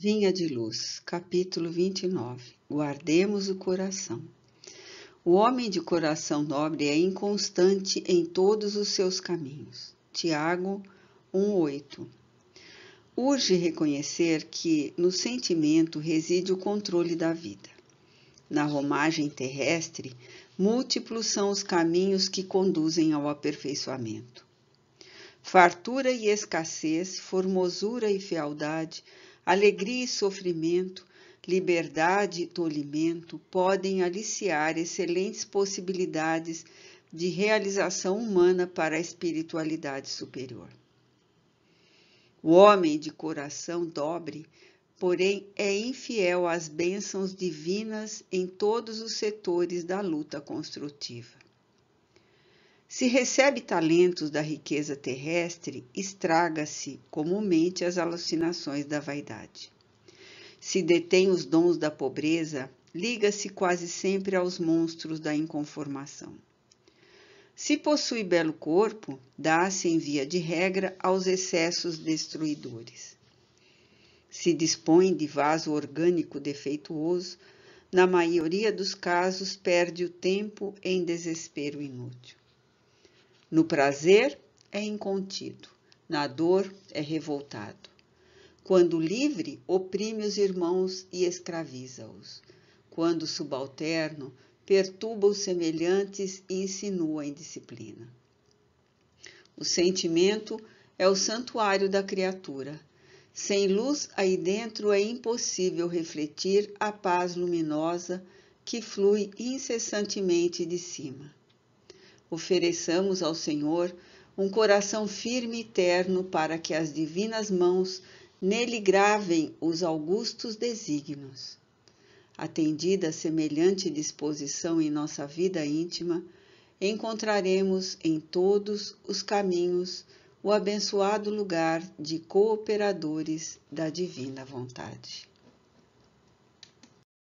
Vinha de Luz, capítulo 29 Guardemos o coração. O homem de coração nobre é inconstante em todos os seus caminhos. Tiago 1,8 Urge reconhecer que no sentimento reside o controle da vida. Na romagem terrestre, múltiplos são os caminhos que conduzem ao aperfeiçoamento fartura e escassez, formosura e fealdade, alegria e sofrimento, liberdade e tolimento podem aliciar excelentes possibilidades de realização humana para a espiritualidade superior. O homem de coração dobre, porém, é infiel às bênçãos divinas em todos os setores da luta construtiva. Se recebe talentos da riqueza terrestre, estraga-se comumente as alucinações da vaidade. Se detém os dons da pobreza, liga-se quase sempre aos monstros da inconformação. Se possui belo corpo, dá-se em via de regra aos excessos destruidores. Se dispõe de vaso orgânico defeituoso, na maioria dos casos perde o tempo em desespero inútil. No prazer é incontido, na dor é revoltado. Quando livre, oprime os irmãos e escraviza-os. Quando subalterno, perturba os semelhantes e insinua a indisciplina. O sentimento é o santuário da criatura. Sem luz aí dentro é impossível refletir a paz luminosa que flui incessantemente de cima ofereçamos ao Senhor um coração firme e terno para que as divinas mãos nele gravem os augustos desígnios. Atendida semelhante disposição em nossa vida íntima, encontraremos em todos os caminhos o abençoado lugar de cooperadores da divina vontade.